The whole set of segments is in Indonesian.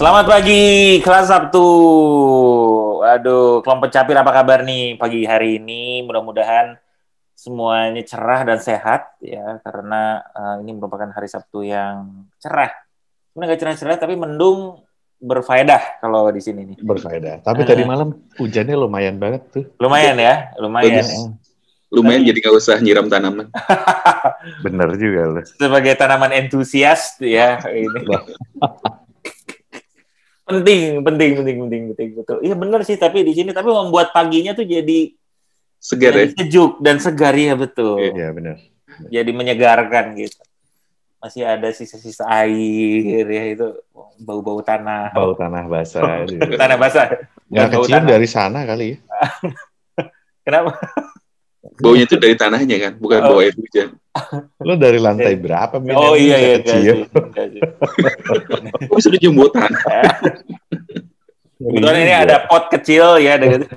Selamat pagi kelas Sabtu. Aduh, kelompok capir apa kabar nih pagi hari ini? Mudah-mudahan semuanya cerah dan sehat ya karena uh, ini merupakan hari Sabtu yang cerah. Sebenarnya nggak cerah-cerah tapi mendung berfaedah kalau di sini nih. Berfaedah. Tapi uh, tadi eh. malam hujannya lumayan banget tuh. Lumayan ya, lumayan. Lumayan jadi nggak usah nyiram tanaman. Bener juga loh. Sebagai tanaman entusias ya ini penting penting penting penting penting betul iya benar sih tapi di sini tapi membuat paginya tuh jadi segar jadi ya? sejuk dan segar ya betul iya, iya benar jadi menyegarkan gitu masih ada sisa-sisa air ya itu bau-bau tanah bau tanah basah iya. tanah basah nggak kecil dari sana kali ya kenapa Baunya itu dari tanahnya kan, bukan oh. bau air hujan. Lo dari lantai berapa? Min? Oh iya iya, iya iya. Kecil. Kok bisa dicium Kebetulan ini iya. ada pot kecil ya. dengan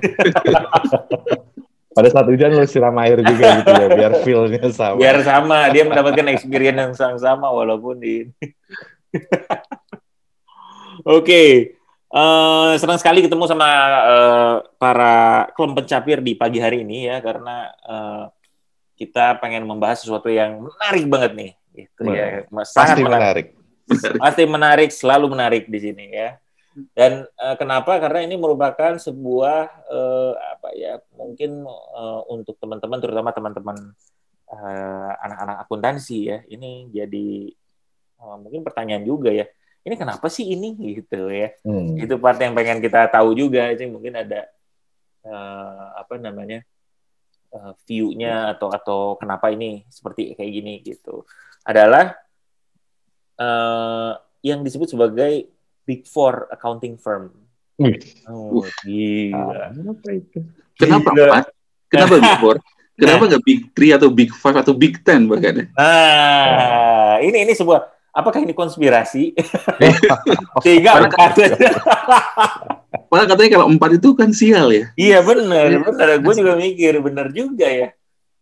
Pada saat hujan lo siram air juga gitu ya, biar feelnya sama. Biar sama, dia mendapatkan experience yang sama walaupun di. Oke, Uh, senang sekali ketemu sama uh, para klub pencapir di pagi hari ini ya karena uh, kita pengen membahas sesuatu yang menarik banget nih gitu ya. menarik. ya pasti menarik. menarik pasti menarik selalu menarik di sini ya dan uh, kenapa karena ini merupakan sebuah uh, apa ya mungkin uh, untuk teman-teman terutama teman-teman anak-anak akuntansi ya ini jadi mungkin pertanyaan juga ya ini kenapa sih ini gitu ya hmm. itu part yang pengen kita tahu juga sih mungkin ada uh, apa namanya uh, view-nya atau atau kenapa ini seperti kayak gini gitu adalah uh, yang disebut sebagai big four accounting firm oh uh. kenapa empat kenapa big four Kenapa nggak Big Three atau Big Five atau Big Ten bahkan? Ah, nah. ini ini sebuah apakah ini konspirasi? Sehingga empat. Padahal katanya kalau empat itu kan sial ya. Iya benar, ya, benar. Gue juga mikir benar juga ya.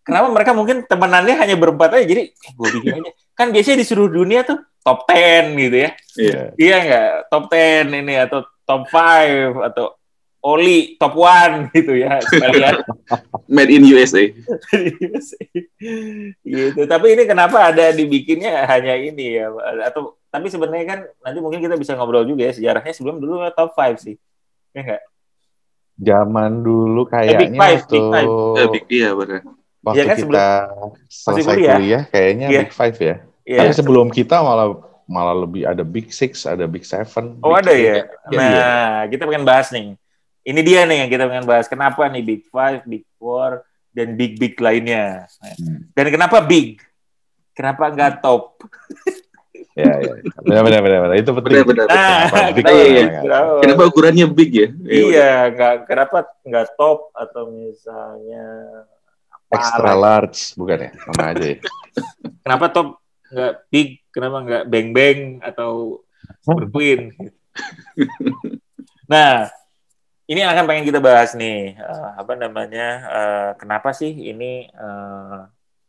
Kenapa mereka mungkin temenannya hanya berempat aja? Jadi eh, gue bikin aja. Kan biasanya di seluruh dunia tuh top ten gitu ya. Iya. Iya nggak? Top ten ini atau top five atau Oli top one gitu ya sekalian. Made in USA. gitu. Tapi ini kenapa ada dibikinnya hanya ini ya atau tapi sebenarnya kan nanti mungkin kita bisa ngobrol juga ya sejarahnya sebelum dulu top five sih. Ya enggak? Zaman dulu eh, kayaknya Big Five, Big Five. The eh, big, iya benar. Waktu ya kan, kita selesai kuliah, kuliah kayaknya yeah. Big Five ya. Yeah. Tapi sebelum kita malah malah lebih ada Big Six, ada Big Seven. Oh big ada ya? Iya. Nah, ya. kita pengen bahas nih ini dia nih yang kita ingin bahas. Kenapa nih Big Five, Big Four, dan Big Big lainnya? Hmm. Dan kenapa Big? Kenapa nggak top? ya, ya. Benar, benar, benar, Itu penting. Benar, benar, benar. Ah, kenapa, Kenapa, kenapa ukurannya big ya? Iya, nggak kenapa nggak top atau misalnya extra large bukan ya? Sama aja ya. kenapa top nggak big? Kenapa nggak beng beng atau queen? nah, ini yang akan pengen kita bahas nih uh, apa namanya uh, kenapa sih ini uh,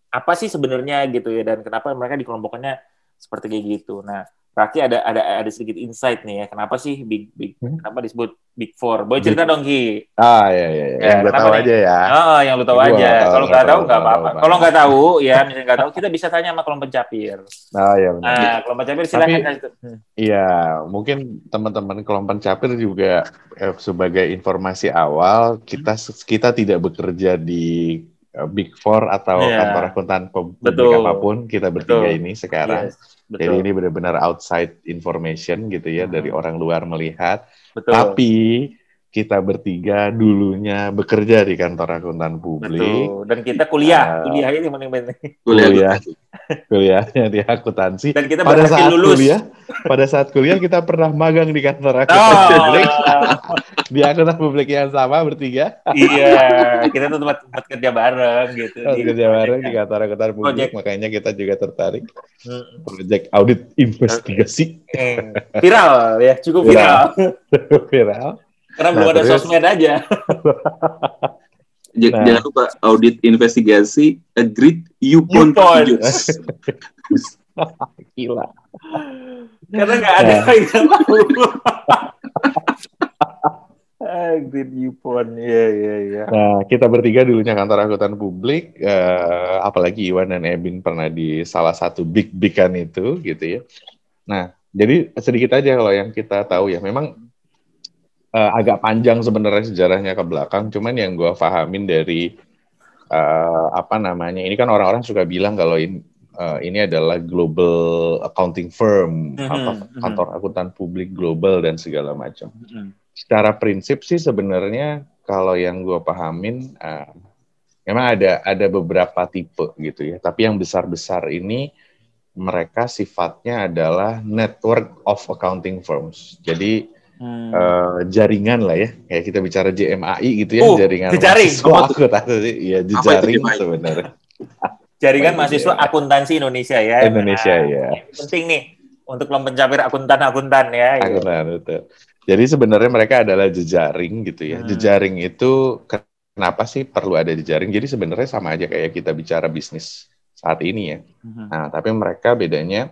apa sih sebenarnya gitu ya dan kenapa mereka dikelompokkannya seperti kayak gitu nah Raki ada ada ada sedikit insight nih ya. Kenapa sih big big hmm? kenapa disebut big four? Boleh cerita dong Ki. Ah iya iya. iya. Ya, yang lu tahu nih? aja ya. Oh, yang lu tahu gua aja. Kalau nggak tahu nggak apa-apa. Kalau nggak tahu ya misalnya nggak tahu kita bisa tanya sama kelompok pencapir. Ah iya benar. Nah, kelompok pencapir silakan. Hmm. Iya mungkin teman-teman kelompok pencapir juga eh, sebagai informasi awal kita kita tidak bekerja di Eh, Big Four atau yeah. kantor akuntan publik Betul. apapun kita bertiga Betul. ini sekarang. Yes. Betul. Jadi ini benar-benar outside information gitu ya hmm. dari orang luar melihat. Betul. Tapi kita bertiga dulunya bekerja di kantor akuntan publik. Betul. Dan kita kuliah, uh, kuliah di mana mana. Kuliah, kuliahnya di akuntansi. Dan kita pada saat lulus. kuliah, pada saat kuliah kita pernah magang di kantor oh. akuntan oh. publik. di akuntan publik yang sama bertiga. iya, kita tuh tempat, tempat kerja bareng gitu. Tempat di kerja bareng di kantor akuntan publik, Project. makanya kita juga tertarik. proyek hmm. Project audit investigasi. Eh, viral ya, cukup Viral. viral Karena nah, belum ada terus. sosmed aja. J nah. Jangan lupa audit investigasi agreed you point Gila. Karena nggak ada nah. yang tahu. Agreed you point. Iya, ya. iya. Nah, kita bertiga dulunya kantor akuntan publik, eh, apalagi Iwan dan Ebin pernah di salah satu big-bigan itu gitu ya. Nah, jadi sedikit aja kalau yang kita tahu ya, memang uh, agak panjang sebenarnya sejarahnya ke belakang. Cuman yang gue pahamin dari uh, apa namanya ini kan orang-orang suka bilang kalau ini uh, eh, ini adalah global accounting firm, mm-hmm. kantor, mm-hmm. kantor akuntan publik global dan segala macam. Mm-hmm. Secara prinsip sih sebenarnya kalau yang gue pahamin. Uh, Memang ada ada beberapa tipe gitu ya, tapi yang besar-besar ini mereka sifatnya adalah network of accounting firms. Jadi hmm. uh, jaringan lah ya kayak kita bicara JMAI gitu ya uh, jaringan jejaring. mahasiswa aku tahu sih ya jejaring sebenarnya jaringan mahasiswa akuntansi Indonesia ya Indonesia nah, ya penting nih untuk mempencapir akuntan-akuntan ya iya. akuntan itu jadi sebenarnya mereka adalah jejaring gitu ya hmm. jejaring itu kenapa sih perlu ada jejaring jadi sebenarnya sama aja kayak kita bicara bisnis saat ini ya hmm. nah tapi mereka bedanya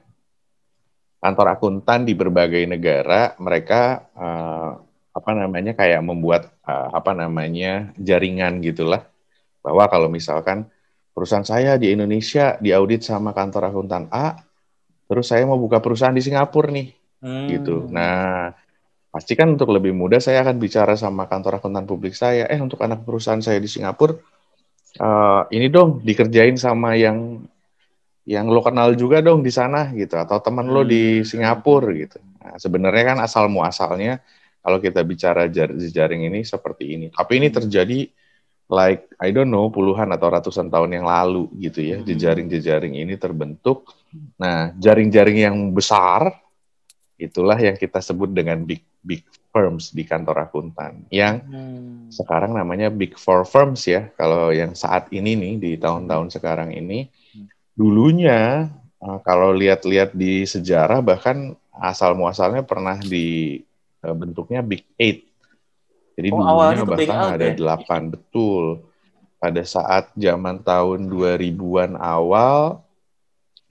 kantor akuntan di berbagai negara mereka uh, apa namanya kayak membuat uh, apa namanya jaringan gitulah bahwa kalau misalkan perusahaan saya di Indonesia diaudit sama kantor akuntan A terus saya mau buka perusahaan di Singapura nih hmm. gitu nah pasti kan untuk lebih mudah saya akan bicara sama kantor akuntan publik saya eh untuk anak perusahaan saya di Singapura uh, ini dong dikerjain sama yang yang lo kenal juga dong di sana gitu atau teman lo di hmm. Singapura gitu. Nah, sebenarnya kan asal muasalnya kalau kita bicara jejaring jaring ini seperti ini. Tapi ini hmm. terjadi like I don't know puluhan atau ratusan tahun yang lalu gitu ya. Hmm. Jejaring-jejaring ini terbentuk. Nah, jaring-jaring yang besar itulah yang kita sebut dengan big big firms di kantor akuntan yang sekarang namanya big four firms ya. Kalau yang saat ini nih di tahun-tahun sekarang ini dulunya eh, kalau lihat-lihat di sejarah bahkan asal muasalnya pernah di eh, bentuknya Big Eight. Jadi oh, dulunya bahkan ada ya? delapan betul. Pada saat zaman tahun 2000-an awal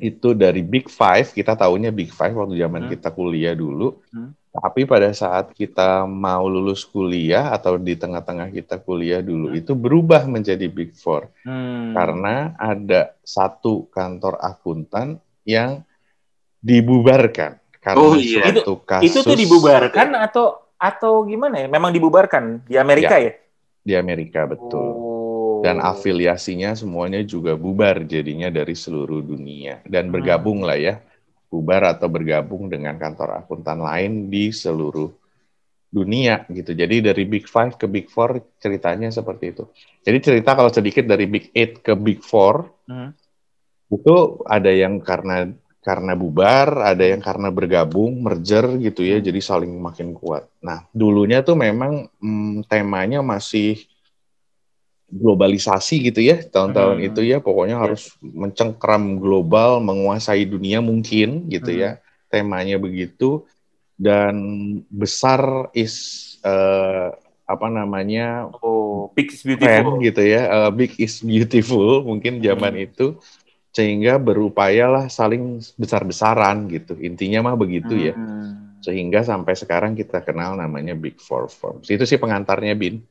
itu dari Big Five, kita tahunya Big Five waktu zaman hmm. kita kuliah dulu. Hmm. Tapi pada saat kita mau lulus kuliah atau di tengah-tengah kita kuliah dulu hmm. itu berubah menjadi Big Four hmm. karena ada satu kantor akuntan yang dibubarkan karena oh, iya. itu, kasus. Itu tuh dibubarkan atau atau gimana ya? Memang dibubarkan di Amerika ya? ya? Di Amerika betul. Oh dan afiliasinya semuanya juga bubar jadinya dari seluruh dunia dan hmm. bergabung lah ya bubar atau bergabung dengan kantor akuntan lain di seluruh dunia gitu. Jadi dari Big Five ke Big Four ceritanya seperti itu. Jadi cerita kalau sedikit dari Big Eight ke Big Four hmm. itu ada yang karena karena bubar, ada yang karena bergabung merger gitu ya. Hmm. Jadi saling makin kuat. Nah dulunya tuh memang hmm, temanya masih globalisasi gitu ya tahun-tahun hmm. itu ya pokoknya iya. harus mencengkram global menguasai dunia mungkin gitu ya, hmm. ya temanya begitu dan besar is uh, apa namanya oh big is beautiful trend, gitu ya uh, big is beautiful mungkin hmm. zaman hmm. itu sehingga berupayalah saling besar-besaran gitu intinya mah begitu ya. hmm. ya sehingga sampai sekarang kita kenal namanya big four firms itu sih pengantarnya bin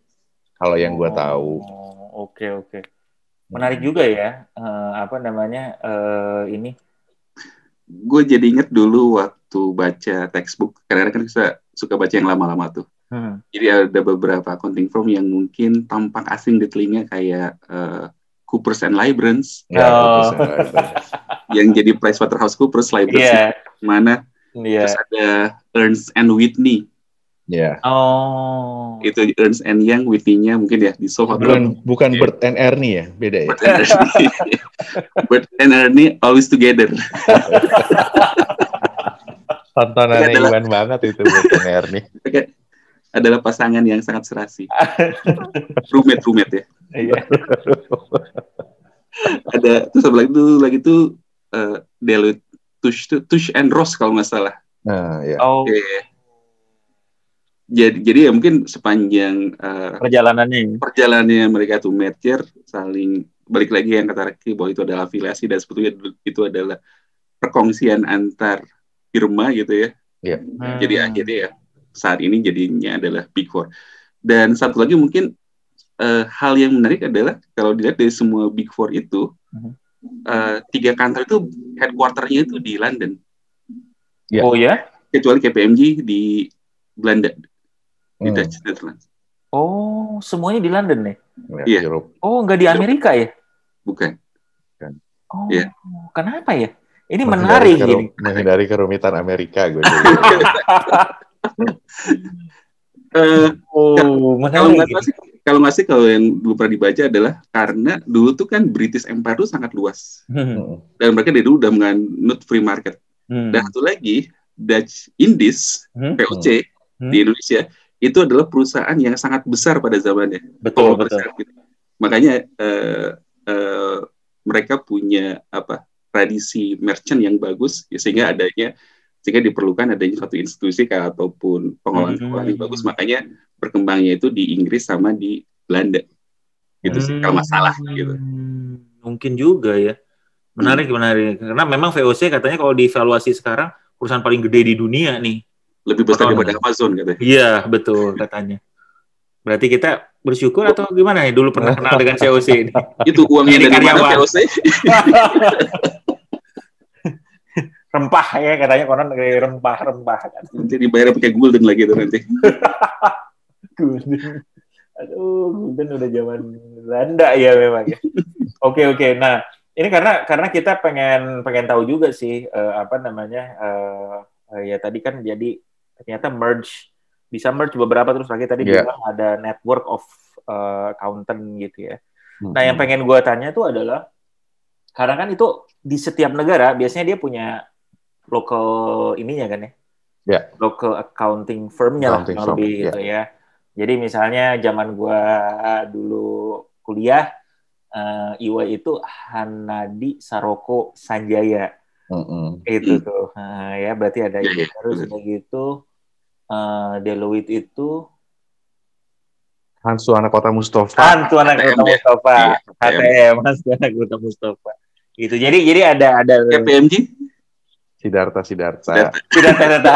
kalau yang gue oh, tahu. Oke okay, oke. Okay. Menarik hmm. juga ya uh, apa namanya uh, ini. Gue jadi inget dulu waktu baca textbook karena kan kita suka baca yang lama-lama tuh. Hmm. Jadi ada beberapa accounting firm yang mungkin tampak asing di telinga kayak uh, Coopers and Librans. Ya, oh. And yang jadi Coopers Librans yeah. mana? Yeah. Terus ada Ernst and Whitney Ya. Yeah. Oh. Itu Ernst and Young, Witty-nya mungkin ya di Soho. Bukan, bukan yeah. Bert and Ernie ya, beda ya. Bert and Ernie, Bert and Ernie always together. Tontonannya adalah, banget itu Bert and Ernie. Okay. Adalah pasangan yang sangat serasi. rumet rumet ya. Iya. Ada terus lagi itu lagi tuh uh, eh, Delut Tush, Tush and Ross kalau nggak salah. Nah, ya. Yeah. Oh. Okay jadi jadi ya mungkin sepanjang uh, perjalanannya ya? perjalanannya mereka tuh merger saling balik lagi yang kata Reki bahwa itu adalah afiliasi dan sebetulnya itu adalah perkongsian antar firma gitu ya. Yeah. Hmm. Jadi akhirnya ya saat ini jadinya adalah big four. Dan satu lagi mungkin uh, hal yang menarik adalah kalau dilihat dari semua big four itu uh, tiga kantor itu headquarternya itu di London. Yeah. Oh ya? Yeah? Kecuali KPMG di Belanda di hmm. Dutch Netherlands. Oh, semuanya di London nih? Ya, yeah. Iya. Oh, nggak di Amerika ya? Bukan. Bukan. Oh, yeah. kenapa ya? Ini menarik kerum, Menghindari kerumitan Amerika gue. uh, oh, ya, kalau, menarik. Kalau nggak sih, kalau yang belum pernah dibaca adalah karena dulu tuh kan British Empire itu sangat luas hmm. hmm. dan mereka dari dulu udah menganut free market. Hmm. Dan satu lagi Dutch Indies hmm. POC hmm. di Indonesia itu adalah perusahaan yang sangat besar pada zamannya. Betul, Power betul. Gitu. Makanya uh, uh, mereka punya apa tradisi merchant yang bagus ya, sehingga hmm. adanya sehingga diperlukan adanya suatu institusi kayak, ataupun pengolahan-pengolahan yang hmm. bagus. Makanya berkembangnya itu di Inggris sama di Belanda. Itu sih kalau hmm. masalah gitu. Mungkin juga ya. Menarik, hmm. menarik. Karena memang VOC katanya kalau dievaluasi sekarang perusahaan paling gede di dunia nih lebih besar daripada Amazon katanya. Iya, betul katanya. Berarti kita bersyukur atau gimana ya dulu pernah kenal dengan COC ini? Itu uangnya dari mana COC? rempah ya katanya konon dari rempah-rempah kan. Nanti dibayar pakai golden lagi itu nanti. gulden. Aduh, gulden udah zaman Belanda ya memang ya. Oke, oke. Nah, ini karena karena kita pengen pengen tahu juga sih uh, apa namanya uh, uh, ya tadi kan jadi ternyata merge bisa merge beberapa terus lagi tadi yeah. bilang ada network of uh, accountant gitu ya. Nah, hmm Nah yang pengen gue tanya tuh adalah karena kan itu di setiap negara biasanya dia punya local ininya kan ya, yeah. local accounting firmnya accounting lah firm, lebih gitu yeah. ya. Jadi misalnya zaman gue dulu kuliah uh, eh, IWA itu Hanadi Saroko Sanjaya. Mm-hmm. Itu tuh, nah, ya berarti ada itu iya, iya. terus begitu uh, Deloitte itu Hansu anak kota Mustafa. Hansu anak kota ya. Mustafa. Iya, HTM, Hansu anak kota Mustafa. Itu Jadi jadi ada ada KPMG Sidarta Sidarta. Sidarta Sidarta.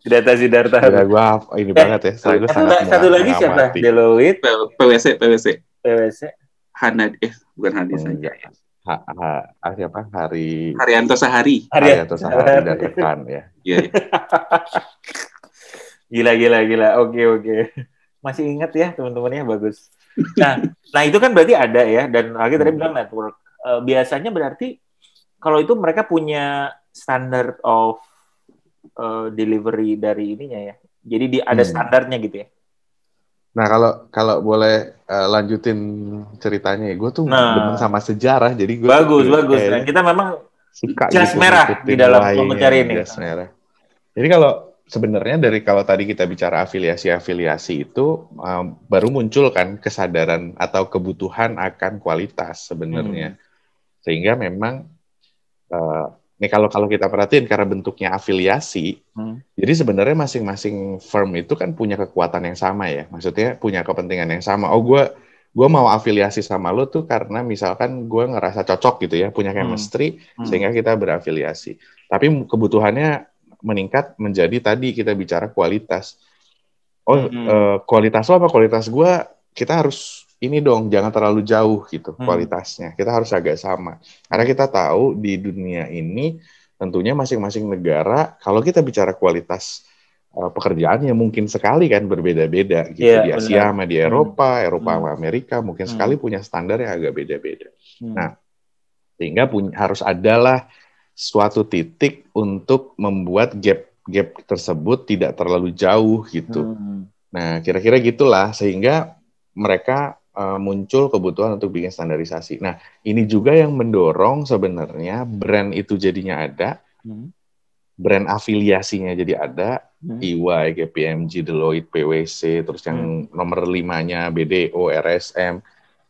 Sidarta Sidarta. Sidarta gua ini eh, banget ya. Saya sangat satu lagi siapa? Deloitte, PwC, PwC. PwC. Hanad eh bukan Hana saja ya. Ha, ha, ah, siapa hari Haryanto Sahari Haryanto Sahari dari Evan ya. Iya. iya. Gila, gila, gila. Oke, oke. Masih ingat ya teman teman ya bagus. Nah, nah itu kan berarti ada ya. Dan lagi tadi bilang network. Uh, biasanya berarti kalau itu mereka punya standard of uh, delivery dari ininya ya. Jadi di, ada hmm. standarnya gitu ya. Nah kalau kalau boleh uh, lanjutin ceritanya ya, gue tuh nah, demen sama sejarah, jadi gue bagus tuh, bagus. Dan nah, kita memang suka jas gitu, merah di dalam mencari ya, ini. Jas merah. Jadi kalau sebenarnya dari kalau tadi kita bicara afiliasi-afiliasi itu uh, baru muncul kan kesadaran atau kebutuhan akan kualitas sebenarnya. Hmm. Sehingga memang uh, ini kalau kalau kita perhatiin karena bentuknya afiliasi. Hmm. Jadi sebenarnya masing-masing firm itu kan punya kekuatan yang sama ya. Maksudnya punya kepentingan yang sama. Oh, gue gue mau afiliasi sama lo tuh karena misalkan gue ngerasa cocok gitu ya punya hmm. chemistry hmm. Hmm. sehingga kita berafiliasi tapi kebutuhannya meningkat menjadi tadi kita bicara kualitas. Oh, mm-hmm. eh, kualitas lo apa kualitas gue? Kita harus ini dong, jangan terlalu jauh gitu hmm. kualitasnya. Kita harus agak sama. Karena kita tahu di dunia ini tentunya masing-masing negara kalau kita bicara kualitas uh, eh, pekerjaannya mungkin sekali kan berbeda-beda gitu yeah, di Asia benar. sama di hmm. Eropa, hmm. Eropa sama Amerika mungkin hmm. sekali punya standar yang agak beda-beda. Hmm. Nah, sehingga punya harus adalah suatu titik untuk membuat gap gap tersebut tidak terlalu jauh gitu. Hmm. Nah, kira-kira gitulah sehingga mereka uh, muncul kebutuhan untuk bikin standarisasi. Nah, ini juga yang mendorong sebenarnya brand itu jadinya ada, hmm. brand afiliasinya jadi ada, hmm. EY, KPMG, Deloitte, PwC, terus yang hmm. nomor limanya BDO, RSM,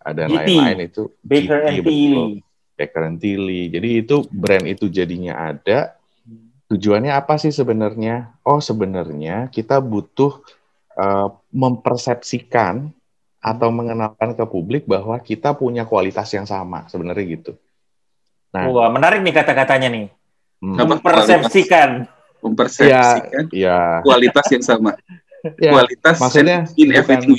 ada lain-lain itu. Baker GT, and Bekaran Jadi itu brand itu jadinya ada. Tujuannya apa sih sebenarnya? Oh, sebenarnya kita butuh uh, mempersepsikan atau mengenalkan ke publik bahwa kita punya kualitas yang sama, sebenarnya gitu. Nah, Wah, menarik nih kata-katanya nih. Hmm. Mempersepsikan. Mempersepsikan ya, ya. kualitas yang sama. ya, kualitas maksudnya in everything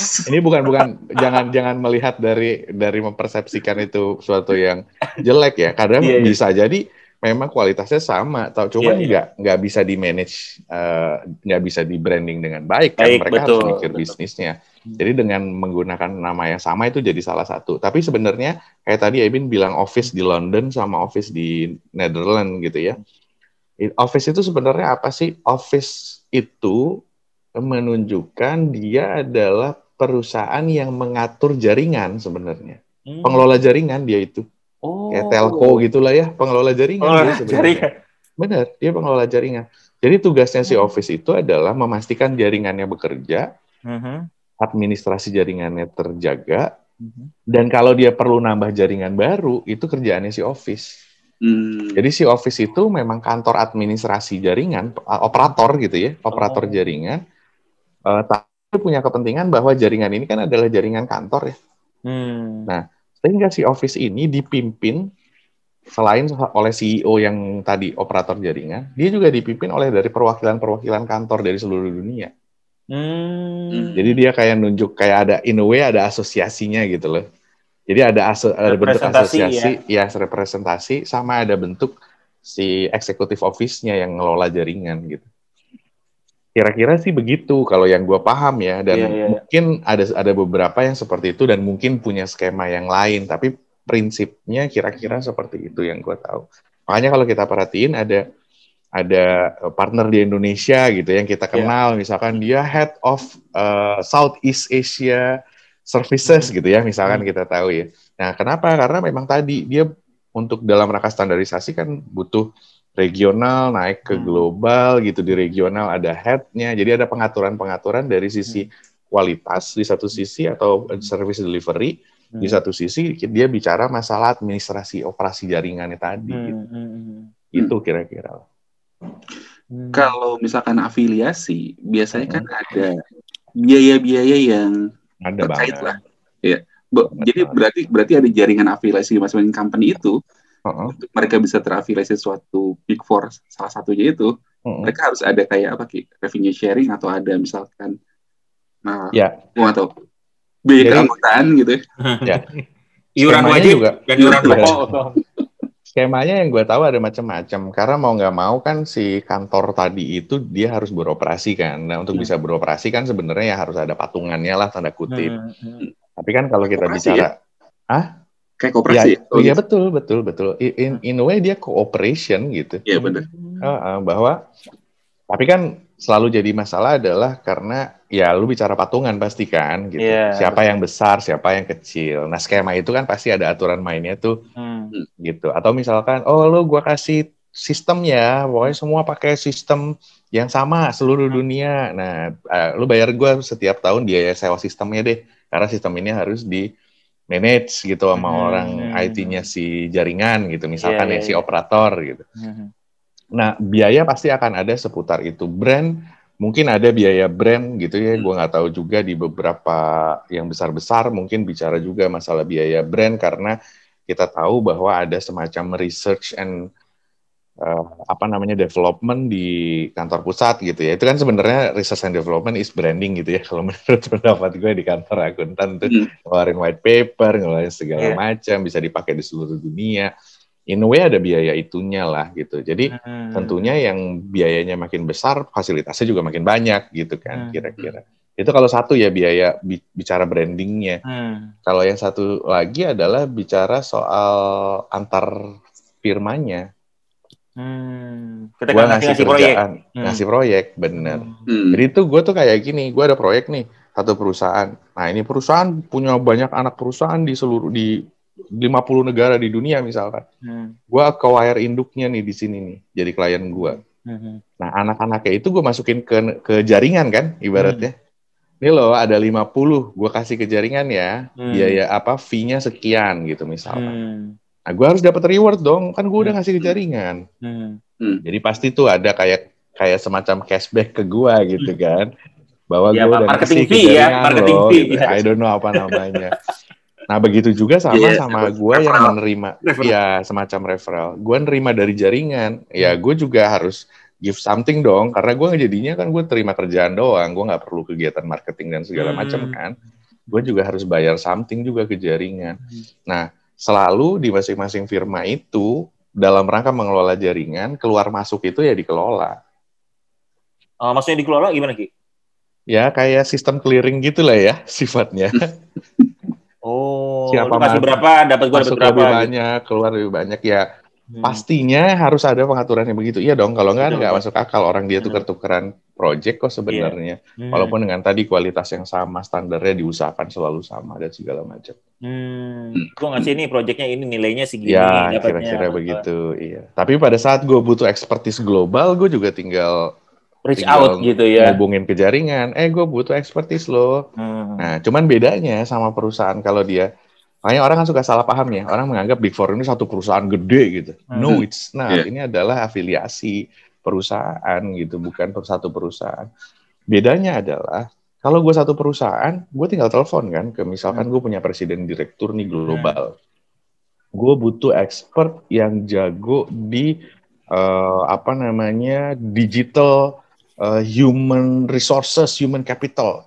ini bukan bukan jangan jangan melihat dari dari mempersepsikan itu suatu yang jelek ya. Kadang yeah, iya. bisa jadi memang kualitasnya sama, tau cuma yeah, iya. nggak yeah. nggak bisa di manage, eh, nggak bisa di branding dengan baik, kan mereka betul, harus mikir betul. bisnisnya. Jadi dengan menggunakan nama yang sama itu jadi salah satu. Tapi sebenarnya kayak tadi Ebin bilang office di London sama office di Netherlands gitu ya. Office itu sebenarnya apa sih? Office itu menunjukkan dia adalah perusahaan yang mengatur jaringan sebenarnya. Hmm. Pengelola jaringan dia itu. Oh. Kayak telco gitulah ya, pengelola jaringan oh, dia jaringan. Benar, dia pengelola jaringan. Jadi tugasnya si hmm. office itu adalah memastikan jaringannya bekerja, uh-huh. administrasi jaringannya terjaga, uh-huh. dan kalau dia perlu nambah jaringan baru, itu kerjaannya si office. Hmm. Jadi si office itu memang kantor administrasi jaringan, operator gitu ya, operator oh. jaringan. Uh, punya kepentingan bahwa jaringan ini kan adalah jaringan kantor ya. Hmm. Nah, sehingga si office ini dipimpin selain oleh CEO yang tadi operator jaringan, dia juga dipimpin oleh dari perwakilan-perwakilan kantor dari seluruh dunia. Hmm. Jadi dia kayak nunjuk kayak ada in a way ada asosiasinya gitu loh. Jadi ada, aso, ada bentuk asosiasi, ya? ya representasi, sama ada bentuk si eksekutif office-nya yang ngelola jaringan gitu. Kira-kira sih begitu kalau yang gue paham ya dan yeah, yeah. mungkin ada ada beberapa yang seperti itu dan mungkin punya skema yang lain tapi prinsipnya kira-kira seperti itu yang gue tahu. Makanya kalau kita perhatiin ada ada eh, partner di Indonesia gitu yang kita iya. kenal yeah. misalkan dia head of uh, Southeast Asia Services gitu ya misalkan hmm. kita tahu ya. Nah, kenapa? Karena memang tadi dia untuk dalam rangka standarisasi kan butuh regional naik ke hmm. global gitu di regional ada headnya jadi ada pengaturan-pengaturan dari sisi hmm. kualitas di satu sisi atau eh, service delivery di hmm. satu sisi dia bicara masalah administrasi operasi jaringannya tadi gitu. itu kira-kira kalau misalkan afiliasi biasanya kan ada biaya-biaya yang ada terkait banget. lah ya jadi berarti berarti ada jaringan afiliasi masing-masing company itu untuk mereka bisa terafiliasi suatu big four salah satunya itu uh -uh. mereka harus ada kayak apa ki revenue sharing atau ada misalkan nah yeah. Ya. atau biaya keanggotaan gitu ya, ya. iuran wajib juga iuran iya. pokok skemanya yang gue tahu ada macam-macam karena mau nggak mau kan si kantor tadi itu dia harus beroperasi kan nah untuk hmm. bisa beroperasi kan sebenarnya ya harus ada patungannya lah tanda kutip hmm. hmm. tapi kan kalau kita Operasi bicara ya? ah kayak kooperasi. Iya ya, ya iya gitu. betul betul betul. In in a way dia cooperation gitu. Iya benar. Uh, ah, uh, ah, bahwa tapi kan selalu jadi masalah adalah karena ya lu bicara patungan pasti kan gitu. Yeah, siapa betul. yang besar, siapa yang kecil. Nah, skema itu kan pasti ada aturan mainnya tuh. Hmm. Gitu. Atau misalkan oh lu gua kasih sistem ya, pokoknya semua pakai sistem yang sama seluruh hmm. dunia. Nah, uh, lu bayar gua setiap tahun biaya sewa sistemnya deh, karena sistem ini harus di manage gitu sama hmm. orang hmm, hmm. IT-nya si jaringan gitu misalkan yeah, yeah, ya iya, si yeah. operator gitu. Hmm, hmm. Nah biaya pasti akan ada seputar itu brand mungkin ada biaya brand gitu ya, hmm. gue nggak tahu juga di beberapa yang besar-besar mungkin bicara juga masalah biaya brand karena kita tahu bahwa ada semacam research and uh, apa namanya development di kantor pusat gitu ya. Itu kan sebenarnya research and development is branding gitu ya kalau menurut pendapat gue di kantor akuntan tuh hmm. ngeluarin white paper, ngeluarin segala yeah. macam bisa dipakai di seluruh dunia. In a way ada biaya itunya lah gitu. Jadi hmm. tentunya yang biayanya makin besar, fasilitasnya juga makin banyak gitu kan hmm. kira-kira. Hmm. Itu kalau satu ya biaya bicara brandingnya. Hmm. Kalau yang satu lagi adalah bicara soal antar firmanya Hmm. Gue ngasih, ngasih kerjaan, proyek. Hmm. ngasih proyek, bener. Hmm. Jadi itu gue tuh kayak gini, gue ada proyek nih, satu perusahaan. Nah ini perusahaan punya banyak anak perusahaan di seluruh di 50 negara di dunia misalkan. Hmm. Gue ke wire induknya nih di sini nih, jadi klien gue. Hmm. Nah anak-anaknya itu gue masukin ke ke jaringan kan, ibaratnya. Hmm. Ini loh ada 50, gue kasih ke jaringan ya, hmm. biaya apa fee-nya sekian gitu misalkan. Hmm Nah, gue harus dapat reward dong, kan gue udah hmm. ngasih ke jaringan. Hmm. Hmm. Jadi pasti tuh ada kayak kayak semacam cashback ke gue gitu kan, bahwa ya, gue udah ngasih fee, jaringan ya, loh. Fee, Ya. I don't know apa namanya. nah begitu juga sama yeah, sama gue yang menerima, referral. ya semacam referral. Gue nerima dari jaringan, ya hmm. gue juga harus give something dong, karena gue jadinya kan gue terima kerjaan doang, gue nggak perlu kegiatan marketing dan segala hmm. macam kan. Gue juga harus bayar something juga ke jaringan. Hmm. Nah selalu di masing-masing firma itu dalam rangka mengelola jaringan keluar masuk itu ya dikelola. Uh, maksudnya dikelola gimana ki? Ya kayak sistem clearing gitulah ya sifatnya. oh, siapa masuk berapa dapat gua dapat berapa? lebih gitu. banyak, keluar lebih banyak ya Hmm. Pastinya harus ada pengaturan yang begitu. Iya dong, kalau nggak nggak masuk akal orang dia hmm. tuker-tukeran project kok sebenarnya. Yeah. Hmm. Walaupun dengan tadi kualitas yang sama, standarnya diusahakan selalu sama dan segala macam. Hmm, gue ngasih ini projectnya ini nilainya segini. Ya, kira-kira begitu. Iya. Tapi pada saat gue butuh expertise global, gue juga tinggal reach out gitu ya. Hubungin ke jaringan, eh gue butuh expertise loh. Hmm. Nah, cuman bedanya sama perusahaan kalau dia Makanya orang kan suka salah paham ya. Orang menganggap Big Four ini satu perusahaan gede gitu. Hmm. No, it's not. Yeah. Ini adalah afiliasi perusahaan gitu, bukan satu perusahaan. Bedanya adalah kalau gue satu perusahaan, gue tinggal telepon kan ke misalkan hmm. gue punya presiden direktur nih global. Hmm. Gue butuh expert yang jago di uh, apa namanya digital uh, human resources, human capital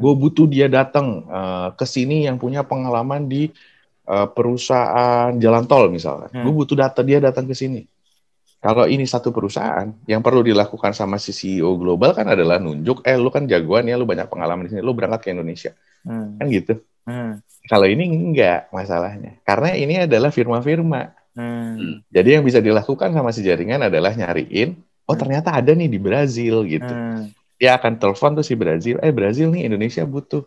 Gue butuh dia datang uh, ke sini yang punya pengalaman di uh, perusahaan jalan tol misalnya. Hmm. Gue butuh data dia datang ke sini. Kalau ini satu perusahaan, yang perlu dilakukan sama si CEO global kan adalah nunjuk, eh lu kan jagoan ya, lu banyak pengalaman di sini, lu berangkat ke Indonesia. Hmm. Kan gitu. Hmm. Kalau ini enggak masalahnya. Karena ini adalah firma-firma. Hmm. Jadi yang bisa dilakukan sama si jaringan adalah nyariin, oh ternyata ada nih di Brazil gitu. Hmm dia akan telepon tuh si Brazil, eh Brazil nih Indonesia butuh.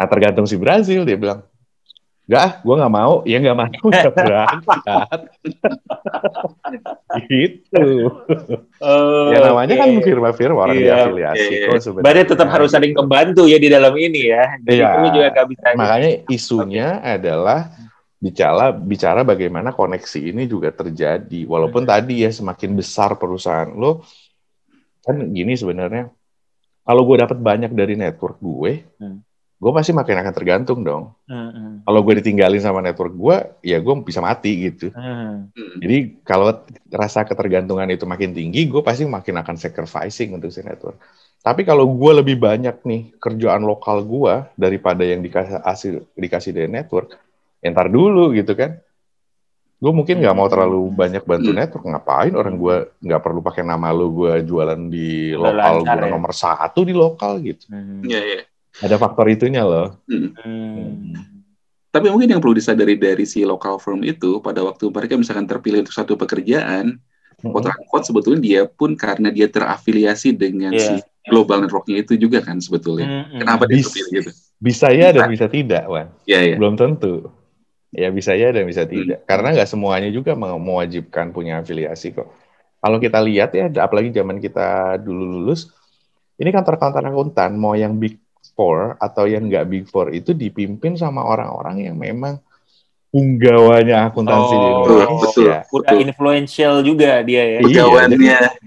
Nah tergantung si Brazil dia bilang, Gak, gue gak mau. Ya gak mau, gak berangkat. gitu. Uh, ya namanya okay. kan firma-firma orang yeah, diafiliasi. Okay. sebenarnya. Berarti tetap harus saling membantu ya di dalam ini ya. Jadi yeah. juga gak bisa. Gitu. Makanya isunya okay. adalah bicara bicara bagaimana koneksi ini juga terjadi. Walaupun tadi ya semakin besar perusahaan lo, kan gini sebenarnya kalau gue dapat banyak dari network gue hmm. gue pasti makin akan tergantung dong hmm. hmm. kalau gue ditinggalin sama network gue ya gue bisa mati gitu hmm, hmm. hmm. jadi kalau rasa ketergantungan itu makin tinggi gue pasti makin akan sacrificing untuk si network tapi kalau gue lebih banyak nih kerjaan lokal gue daripada yang dikasih dikasih dari network, entar ya dulu gitu kan gue mungkin nggak mau terlalu hmm. banyak bantu hmm. network ngapain orang gue nggak perlu pakai nama lo, gue jualan di lokal gue ya. nomor satu di lokal gitu hmm. ya, ya. ada faktor itunya loh hmm. Hmm. tapi mungkin yang perlu disadari dari si lokal firm itu pada waktu mereka misalkan terpilih untuk satu pekerjaan hmm. quote unquote sebetulnya dia pun karena dia terafiliasi dengan yeah. si global networknya itu juga kan sebetulnya hmm. hmm. kenapa bisa, dia terpilih gitu bisa ya dan bisa tidak wan ya, ya. belum tentu Ya bisa ya dan bisa hmm. tidak. Hmm. Karena nggak semuanya juga mewajibkan punya afiliasi kok. Kalau kita lihat ya, apalagi zaman kita dulu lulus, ini kantor-kantor akuntan mau yang big four atau yang nggak big four itu dipimpin sama orang-orang yang memang punggawanya akuntansi oh, di Indonesia. Betul, betul. Ya. influential juga dia ya. Iya, Pegawannya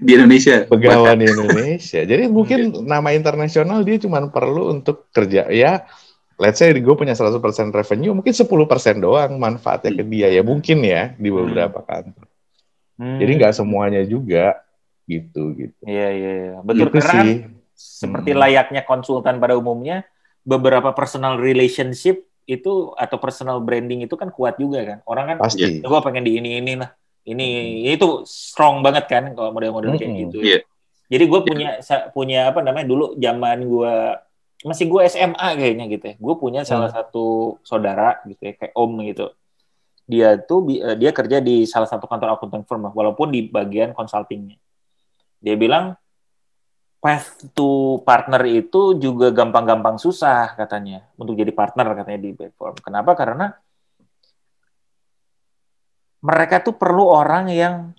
di Indonesia. Pegawai di Indonesia. Jadi mungkin gitu. nama internasional dia cuma perlu untuk kerja ya let's say gue punya 100% revenue, mungkin 10% doang manfaatnya ke dia ya mungkin ya di hmm. beberapa hmm. kantor. Hmm. Jadi nggak semuanya juga gitu gitu. Iya iya, iya. Betul gitu karena kan sih. seperti hmm. layaknya konsultan pada umumnya, beberapa personal relationship itu atau personal branding itu kan kuat juga kan. Orang kan pasti ya, gue pengen di ini ini lah. Ini hmm. itu strong banget kan kalau model-model hmm. kayak gitu. Yeah. Jadi gue punya yeah. punya apa namanya dulu zaman gue masih gue SMA kayaknya gitu ya. Gue punya hmm. salah satu saudara gitu ya, kayak om gitu. Dia tuh eh, dia kerja di salah satu kantor akuntan firm walaupun di bagian consultingnya. Dia bilang path to partner itu juga gampang-gampang susah katanya untuk jadi partner katanya di platform. Kenapa? Karena mereka tuh perlu orang yang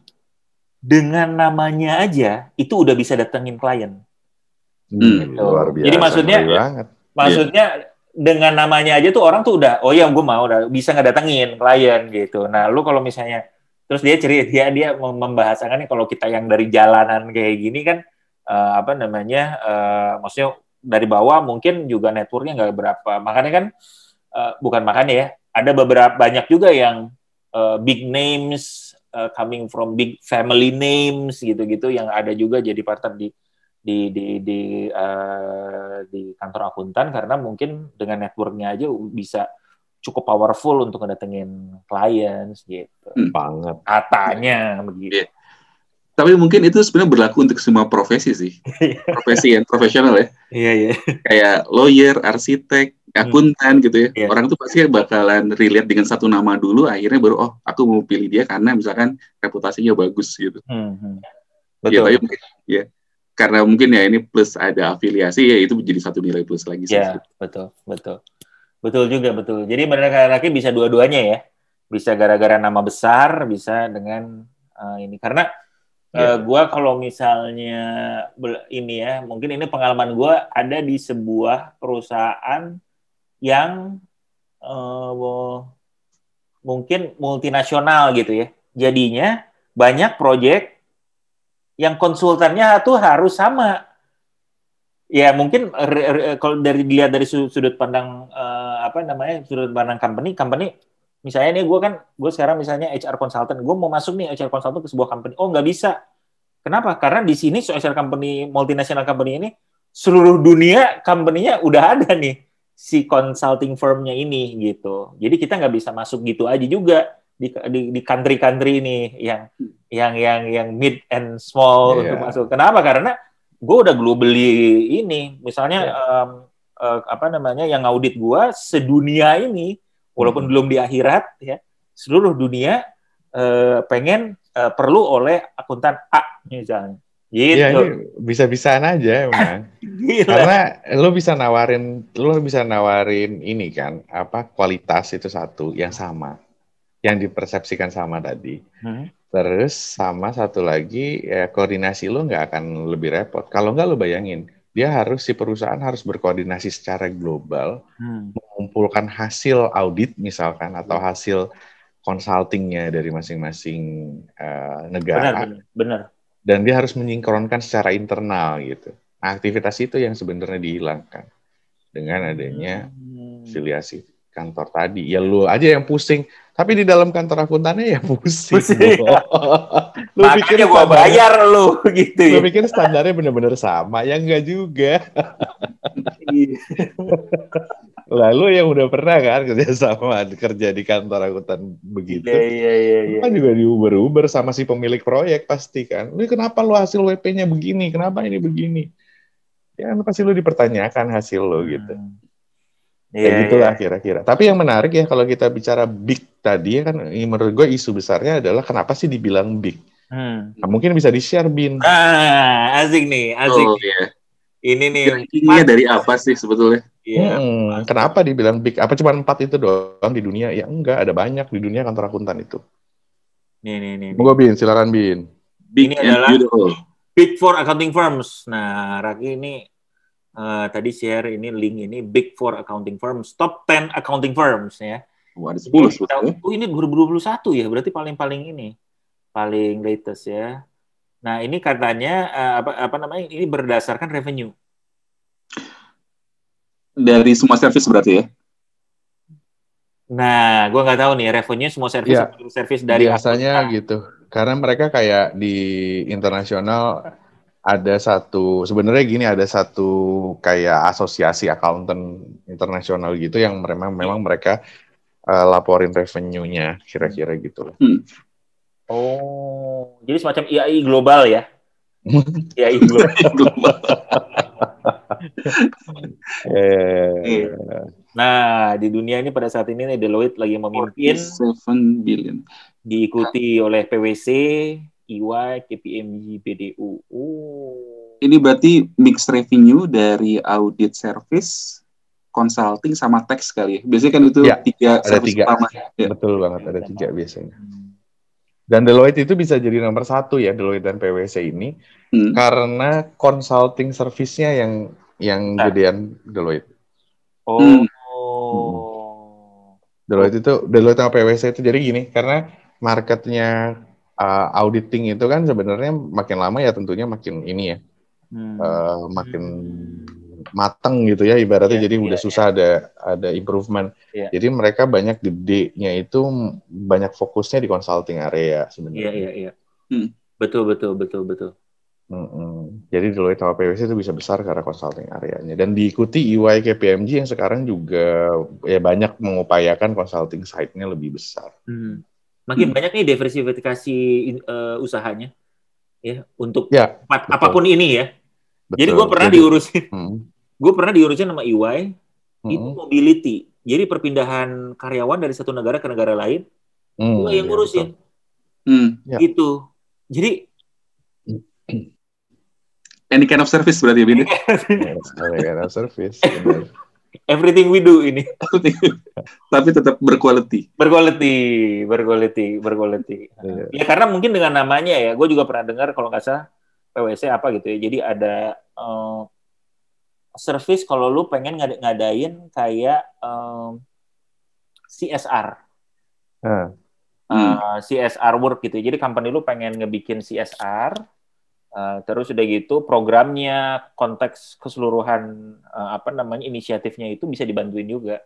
dengan namanya aja itu udah bisa datengin klien. Hmm. hmm. Gitu. Luar biasa. Jadi maksudnya, maksudnya yeah. dengan namanya aja tuh orang tuh udah, oh iya gue mau, udah bisa nggak datengin klien gitu. Nah lu kalau misalnya, terus dia cerita dia dia membahasakan nih kalau kita yang dari jalanan kayak gini kan, uh, apa namanya, uh, maksudnya dari bawah mungkin juga networknya nggak berapa. Makanya kan, uh, bukan makanya ya, ada beberapa banyak juga yang uh, big names uh, coming from big family names gitu-gitu yang ada juga jadi partner di di di di uh, di kantor akuntan karena mungkin dengan networknya aja bisa cukup powerful untuk ngedatengin klien gitu. Hmm. Banget. Katanya begitu. Yeah. Tapi mungkin itu sebenarnya berlaku untuk semua profesi sih. profesi yang profesional ya. Iya, yeah, iya. Yeah. Kayak lawyer, arsitek, hmm. akuntan hmm. gitu ya. Yeah. Orang tuh pasti bakalan relate dengan satu nama dulu akhirnya baru oh, aku mau pilih dia karena misalkan reputasinya bagus gitu. Hmm. hmm. Iya, Betul. Ya, tapi ya karena mungkin ya ini plus ada afiliasi ya itu menjadi satu nilai plus lagi sih. Ya betul, betul. Betul juga, betul. Jadi mereka laki bisa dua-duanya ya. Bisa gara-gara nama besar, bisa dengan uh, ini karena ya. uh, gua kalau misalnya ini ya, mungkin ini pengalaman gua ada di sebuah perusahaan yang uh, mungkin multinasional gitu ya. Jadinya banyak proyek yang konsultannya tuh harus sama. Ya mungkin kalau dari dilihat dari sudut pandang uh, apa namanya sudut pandang company, company misalnya nih gue kan gue sekarang misalnya HR consultant, gue mau masuk nih HR consultant ke sebuah company, oh nggak bisa. Kenapa? Karena di sini HR company multinasional company ini seluruh dunia company-nya udah ada nih si consulting firm-nya ini gitu. Jadi kita nggak bisa masuk gitu aja juga di di di country-country ini yang yang yang yang mid and small yeah. untuk masuk. Kenapa? Karena gue udah globally ini, misalnya yeah. Iya. Eh, um, uh, apa namanya yang audit gue sedunia ini, walaupun hmm. belum di akhirat ya, seluruh dunia uh, pengen uh, perlu oleh akuntan A misalnya. Gitu. Ya, bisa-bisaan aja emang. Karena lo bisa nawarin, lo bisa nawarin ini kan, apa kualitas itu satu yang sama yang dipersepsikan sama tadi. Hmm. Terus sama satu lagi ya, koordinasi lo nggak akan lebih repot. Kalau nggak lo bayangin, dia harus si perusahaan harus berkoordinasi secara global, hmm. mengumpulkan hasil audit misalkan atau hmm. hasil consultingnya dari masing-masing uh, negara. Benar, benar, benar. Dan dia harus menyinkronkan secara internal gitu. Nah, aktivitas itu yang sebenarnya dihilangkan dengan adanya hmm. filiasi kantor tadi. Ya lu aja yang pusing tapi di dalam kantor akuntannya ya pusing. pusing. Ya. lu Makanya pikir gua bayar lu gitu. Ya. Lu pikir standarnya bener-bener sama, ya enggak juga. Lalu yang udah pernah kan kerja sama kerja di kantor akuntan begitu. Iya iya iya. Ya. Kan iya. juga diuber-uber sama si pemilik proyek pasti kan. Lu kenapa lu hasil WP-nya begini? Kenapa ini begini? Ya pasti lu dipertanyakan hasil lu gitu. Hmm ya yeah, gitulah iya. yeah. kira-kira. Tapi yang menarik ya kalau kita bicara big tadi ya kan menurut gue isu besarnya adalah kenapa sih dibilang big? Hmm. Nah, mungkin bisa di-share Bin. Ah, ah, ah, ah asik nih, asik. Oh, nih. Iya. Ini nih. Kira-kira dari apa sih sebetulnya? Yeah. Hmm, kenapa dibilang big? Apa cuma empat itu doang di dunia? Ya enggak, ada banyak di dunia kantor akuntan itu. Nih, nih, nih. Monggo Bin, silakan Bin. Big ini adalah beautiful. Big Four Accounting Firms. Nah, Raki ini uh, tadi share ini link ini Big Four Accounting Firms, Top 10 Accounting Firms ya. Oh, ada 10 sebetulnya. Oh, ini 2021 ya, berarti paling-paling ini. Paling latest ya. Nah, ini katanya uh, apa apa namanya? Ini berdasarkan revenue. Dari semua service berarti ya? Nah, gue nggak tahu nih revenue semua service ya, service dari biasanya apa? gitu. Karena mereka kayak di internasional ada satu sebenarnya gini ada satu kayak asosiasi accountant internasional gitu yang memang hmm. memang mereka uh, laporin revenue-nya kira-kira gitu. Hmm. Oh, jadi semacam IAI e global ya? IAI e global. yeah. Eh. Iya. Nah, di dunia ini pada saat ini Deloitte lagi memimpin 7 billion. Diikuti oleh PwC, EY, KPMG, BDU. Oh. Ini berarti mix revenue dari audit service, consulting sama tax kali ya. Biasanya kan itu ya, tiga ada tiga. Ya. Betul banget ada tiga biasanya. Dan Deloitte itu bisa jadi nomor satu ya Deloitte dan PwC ini hmm. karena consulting service-nya yang yang nah. gedean Deloitte. Oh. Hmm. hmm. Deloitte itu Deloitte sama PwC itu jadi gini karena marketnya uh, auditing itu kan sebenarnya makin lama ya tentunya makin ini ya hmm. uh, makin mateng gitu ya ibaratnya yeah, jadi yeah, udah iya. susah yeah. ada ada improvement yeah. jadi mereka banyak nya itu banyak fokusnya di consulting area sebenarnya yeah, yeah, yeah. Hmm. betul betul betul betul Mm-mm. Jadi di luar PwC itu bisa besar karena consulting areanya dan diikuti EY KPMG yang sekarang juga ya banyak mengupayakan consulting side-nya lebih besar. Hmm makin hmm. banyak nih diversifikasi uh, usahanya ya untuk ya, empat, apapun ini ya. Betul. Jadi gue pernah Jadi, diurusin, hmm. gue pernah diurusin sama EY hmm. itu mobility. Jadi perpindahan karyawan dari satu negara ke negara lain, hmm, gue yang iya, ngurusin. Ya, hmm. Ya. Gitu. Jadi any kind of service berarti ya, Bini? any kind of service everything we do ini. Tapi tetap berkualiti. Berkualiti, berkualiti, berkualiti. Yeah. Ya karena mungkin dengan namanya ya, gue juga pernah dengar kalau nggak salah PwC apa gitu ya. Jadi ada um, service kalau lu pengen ngad ngadain kayak um, CSR. Uh. Uh, CSR work gitu. Ya. Jadi company lu pengen ngebikin CSR terus udah gitu programnya, konteks keseluruhan uh, apa namanya inisiatifnya itu bisa dibantuin juga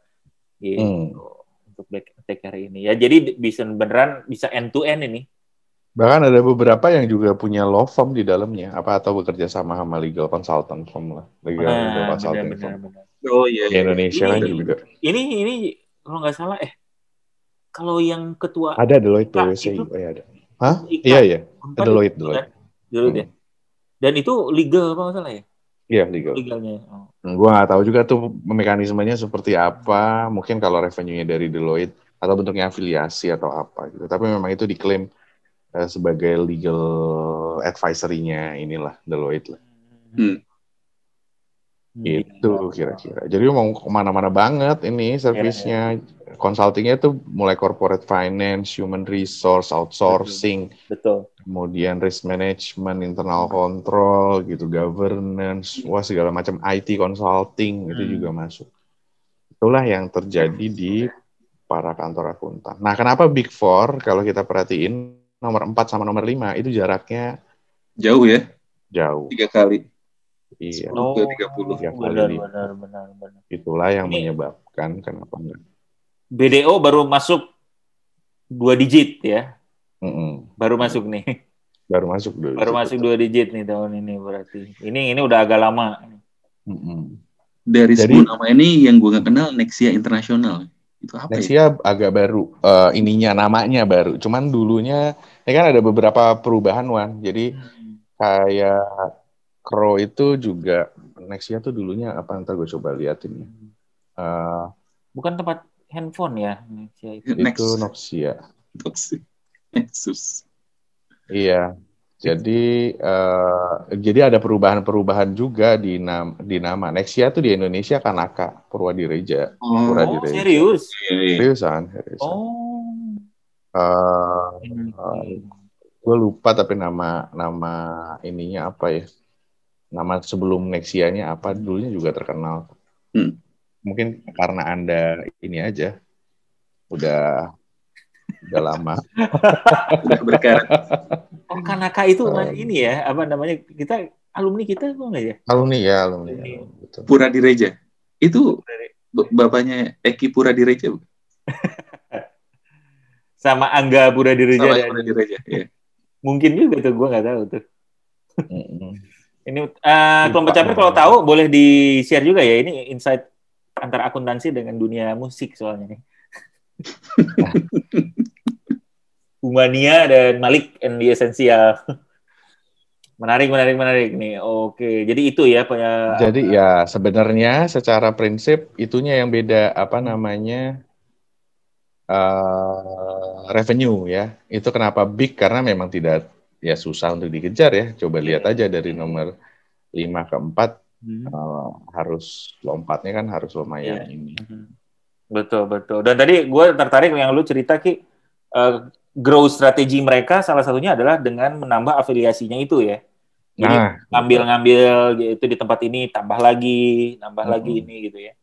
gitu hmm. untuk black care ini. Ya jadi bisa beneran bisa end to end ini. Bahkan ada beberapa yang juga punya law firm di dalamnya, apa atau bekerja sama sama legal consultant firm lah, legal, nah, legal consultant bener, firm. Bener, bener. Oh iya. iya. Indonesia ini, kan juga. Ini ini kalau nggak salah eh kalau yang ketua ada Deloitte loit itu, oh, ya ada. Hah? Iya iya. Ada Deloitte Deloitte. Dulu dan itu legal apa masalah ya? Iya legal. Legalnya. Oh. Hmm, Gue nggak tahu juga tuh mekanismenya seperti apa. Mungkin kalau revenue-nya dari Deloitte atau bentuknya afiliasi atau apa gitu. Tapi memang itu diklaim uh, sebagai legal advisory-nya inilah Deloitte lah. Hmm. Hmm. itu kira-kira. Jadi mau kemana-mana banget ini servisnya. Consultingnya itu mulai corporate finance, human resource, outsourcing. Betul. Kemudian risk management, internal control, gitu, governance, wah segala macam IT consulting itu hmm. juga masuk. Itulah yang terjadi di para kantor akuntan. Nah, kenapa Big Four kalau kita perhatiin nomor 4 sama nomor 5 itu jaraknya jauh ya? Jauh. Tiga kali Iya. Oh, 30 ya, benar, benar, benar, benar. Itulah yang Ini, menyebabkan kenapa enggak. BDO baru masuk dua digit ya. Mm -mm. Baru masuk nih. Baru masuk dua. Baru masuk dua digit nih tahun ini berarti. Ini ini udah agak lama. Mm -mm. Dari Jadi, sebelum nama ini yang gue gak kenal Nexia International Itu apa Nexia ya? agak baru. Uh, ininya namanya baru. Cuman dulunya ini kan ada beberapa perubahan Wan. Jadi hmm. kayak Crow itu juga Nexia tuh dulunya apa ntar gue coba liatin ya. Uh, Bukan tempat handphone ya Nexia itu. Next. Itu Noxia. Noxia. Nexus. Iya. Jadi uh, jadi ada perubahan-perubahan juga di nama di nama. Nexia tuh di Indonesia Kanaka Purwadireja. Oh, Purwadireja. serius? Seriusan, seriusan. Oh. Uh, uh, gue lupa tapi nama nama ininya apa ya? nama sebelum Nexianya apa dulunya juga terkenal. Hmm. Mungkin karena Anda ini aja udah udah lama. udah berkarat. Oh, karena itu um, ini ya, apa namanya? Kita alumni kita kok nggak ya? Alumni ya, alumni. alumni. Betul. Pura Direja. Itu bapaknya Eki Pura Direja. Sama Angga Pura Direja. Sama Pura Direja, ya. Mungkin juga tuh, gue nggak tahu tuh. Ini uh, kelompok capir kalau tahu boleh di share juga ya. Ini insight antara akuntansi dengan dunia musik soalnya nih. Humania dan Malik and the Essential. Menarik, menarik, menarik nih. Oke, jadi itu ya. Punya, jadi ya sebenarnya secara prinsip itunya yang beda apa namanya uh, revenue ya. Itu kenapa big karena memang tidak ya susah untuk dikejar ya. Coba iya, lihat iya. aja dari nomor 5 ke 4 hmm. uh, harus lompatnya kan harus lumayan yeah. ini. Hmm. Betul betul. Dan tadi gue tertarik yang lu cerita ki uh, eh, grow strategi mereka salah satunya adalah dengan menambah afiliasinya itu ya. nah, ambil ngambil itu di tempat ini tambah lagi, tambah hmm. lagi ini gitu ya.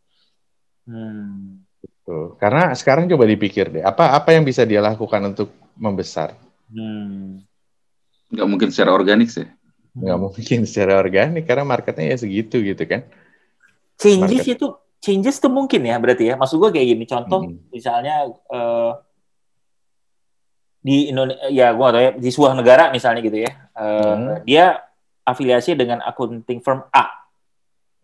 Hmm. Betul. Karena sekarang coba dipikir deh, apa apa yang bisa dia lakukan untuk membesar? Hmm. Nggak mungkin secara organik sih. Nggak mungkin secara organik karena marketnya ya segitu gitu kan. Changes Market. itu changes itu mungkin ya berarti ya. Maksud gue kayak gini contoh hmm. misalnya uh, di Indonesia ya gue tahu ya di sebuah negara misalnya gitu ya. Uh, hmm. Dia afiliasi dengan accounting firm A.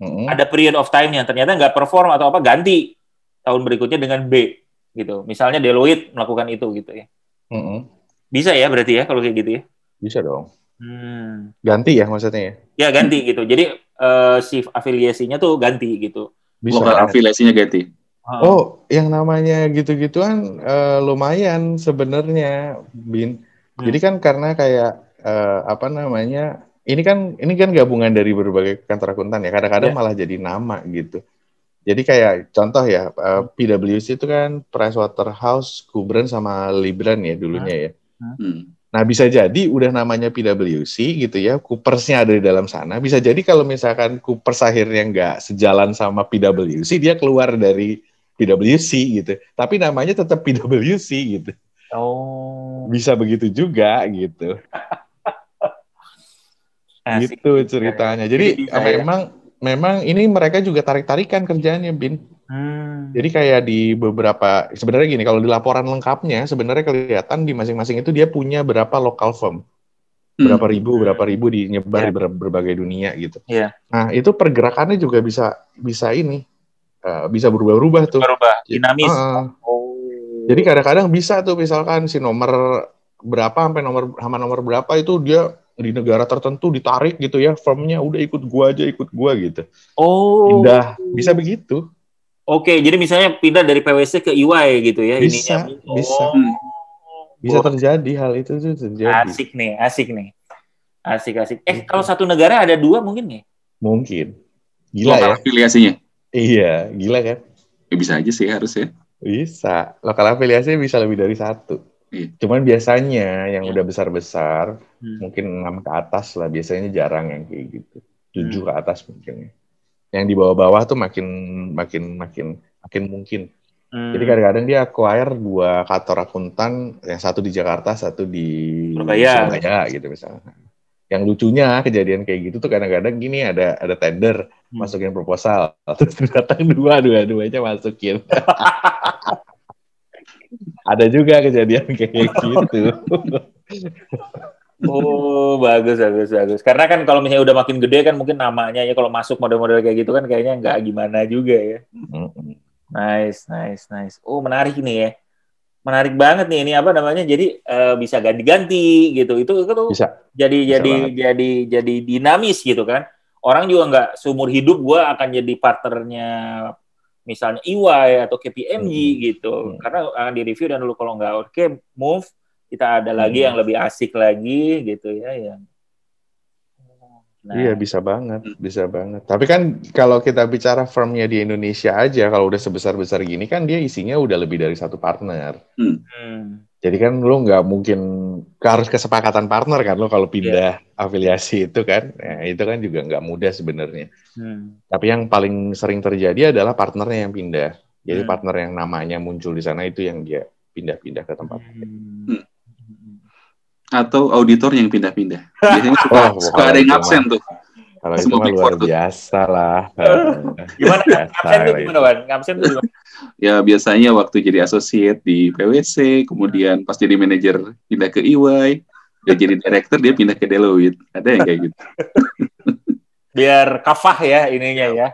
Hmm. Ada period of time yang ternyata nggak perform atau apa ganti tahun berikutnya dengan B gitu. Misalnya Deloitte melakukan itu gitu ya. -hmm. Bisa ya berarti ya kalau kayak gitu ya? Bisa dong. Hmm. Ganti ya maksudnya ya? Ya ganti gitu. Jadi uh, si afiliasinya tuh ganti gitu. Bisa. Lokal afiliasinya ganti. Oh, yang namanya gitu-gituan uh, lumayan sebenarnya, Bin. Hmm. Jadi kan karena kayak uh, apa namanya? Ini kan ini kan gabungan dari berbagai kantor akuntan ya. Kadang-kadang yeah. malah jadi nama gitu. Jadi kayak contoh ya, PwC itu kan Price Pricewaterhouse, Kubrand sama Libran ya dulunya ya. Hmm. Nah, bisa jadi udah namanya PwC gitu ya, Coopersnya ada di dalam sana. Bisa jadi kalau misalkan Coopers akhirnya nggak sejalan sama PwC, dia keluar dari PwC gitu. Tapi namanya tetap PwC gitu. Oh. Bisa begitu juga gitu. Asik. Gitu ceritanya. Jadi, Jadi memang ya. memang ini mereka juga tarik-tarikan kerjaannya, Bin. Hmm. Jadi kayak di beberapa sebenarnya gini kalau di laporan lengkapnya sebenarnya kelihatan di masing-masing itu dia punya berapa local firm. Berapa hmm. ribu, berapa ribu di nyebar iya. yeah. di berbagai dunia gitu. Yeah. Nah, itu pergerakannya juga bisa bisa ini uh, bisa berubah-ubah tuh. Berubah, dinamis. Uh, oh. Jadi kadang-kadang bisa tuh misalkan si nomor berapa sampai nomor sama nomor berapa itu dia di negara tertentu ditarik gitu ya firmnya udah ikut gua aja ikut gua gitu. Oh. Indah, bisa begitu. Oke, jadi misalnya pindah dari PwC ke EY gitu ya? Bisa, ininya. Oh. bisa. Hmm. Bisa terjadi hal itu tuh terjadi. Asik nih, asik nih. Asik, asik. Eh, gitu. kalau satu negara ada dua mungkin nih? Mungkin. Gila Lokal ya? afiliasinya? Iya, gila kan? Ya, bisa aja sih harusnya. Bisa. Lokal afiliasinya bisa lebih dari satu. Iya. Cuman biasanya yang iya. udah besar-besar, hmm. mungkin enam ke atas lah. Biasanya jarang yang kayak gitu. tujuh hmm. ke atas mungkin ya yang di bawah-bawah tuh makin makin makin makin mungkin. Hmm. Jadi kadang-kadang dia acquire dua kantor akuntan, yang satu di Jakarta, satu di Surabaya, Surabaya gitu misalnya. Yang lucunya kejadian kayak gitu tuh kadang-kadang gini ada ada tender hmm. masukin proposal, terus datang dua dua duanya masukin. ada juga kejadian kayak gitu. Oh bagus bagus bagus. Karena kan kalau misalnya udah makin gede kan mungkin namanya ya kalau masuk model-model kayak gitu kan kayaknya nggak gimana juga ya. Nice nice nice. Oh menarik nih ya. Menarik banget nih ini apa namanya? Jadi uh, bisa ganti-ganti gitu. Itu itu tuh bisa. jadi bisa jadi banget. jadi jadi dinamis gitu kan. Orang juga nggak seumur hidup gua akan jadi partnernya misalnya EY atau KPMG hmm. gitu. Hmm. Karena akan di review dan lu kalau nggak oke okay, move kita ada lagi hmm. yang lebih asik lagi gitu ya yang iya, Nah. Iya bisa banget, bisa banget. Tapi kan kalau kita bicara firmnya di Indonesia aja, kalau udah sebesar besar gini kan dia isinya udah lebih dari satu partner. Hmm. hmm. Jadi kan lo nggak mungkin harus kesepakatan partner kan lo kalau iya. pindah yeah. afiliasi itu kan, ya, itu kan juga nggak mudah sebenarnya. Hmm. Tapi yang paling sering terjadi adalah partnernya yang pindah. Jadi hmm. partner yang namanya muncul di sana itu yang dia pindah-pindah ke tempat. Hmm atau auditor yang pindah-pindah. Biasanya suka, oh, suka ada yang absen tuh. Kalau Semua itu luar biasa lah. gimana? absen tuh gimana, Wan? Absen tuh ya biasanya waktu jadi asosiat di PwC, kemudian pas jadi manajer pindah ke EY, dia jadi director dia pindah ke Deloitte. Ada yang kayak gitu. Biar kafah ya ininya ya.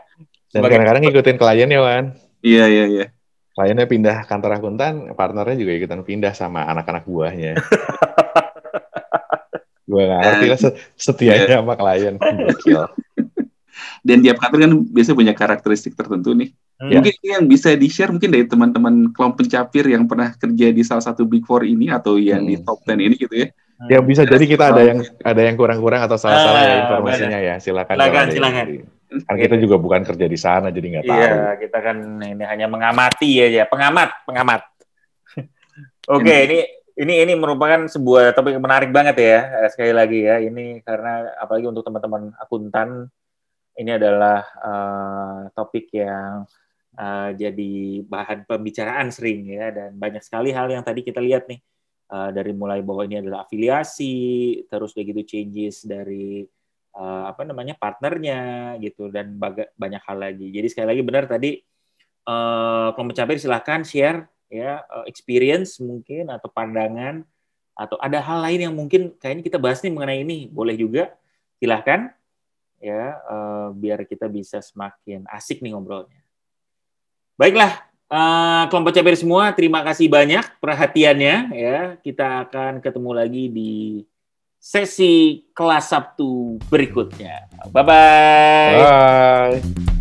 Dan kadang-kadang ngikutin klien ya, Wan. Iya, iya, iya kliennya pindah kantor akuntan, partnernya juga ikutan pindah sama anak-anak buahnya gue ngerti lah eh, setianya iya. sama klien dan tiap kantor kan biasanya punya karakteristik tertentu nih hmm. Iya. mungkin yang bisa di share mungkin dari teman-teman kelompok pencapir yang pernah kerja di salah satu big four ini atau yang hmm. di top ten ini gitu ya hmm. yang bisa jadi kita ada yang ada yang kurang-kurang atau salah-salah ah, ya informasinya ya silakan silakan silakan kan kita juga bukan kerja di sana jadi nggak iya, tahu iya kita kan ini hanya mengamati ya ya pengamat pengamat oke ini ini ini merupakan sebuah topik menarik banget ya eh, sekali lagi ya ini karena apalagi untuk teman-teman akuntan ini adalah uh, topik yang uh, jadi bahan pembicaraan sering ya dan banyak sekali hal yang tadi kita lihat nih uh, dari mulai bahwa ini adalah afiliasi terus begitu changes dari uh, apa namanya partnernya gitu dan banyak hal lagi jadi sekali lagi benar tadi uh, kalau mencapai silahkan share ya eh, experience mungkin atau pandangan atau ada hal lain yang mungkin kayaknya kita bahas nih mengenai ini boleh juga silahkan ya uh, biar kita bisa semakin asik nih ngobrolnya baiklah uh, kelompok cabai semua terima kasih banyak perhatiannya ya kita akan ketemu lagi di sesi kelas Sabtu berikutnya bye bye, bye.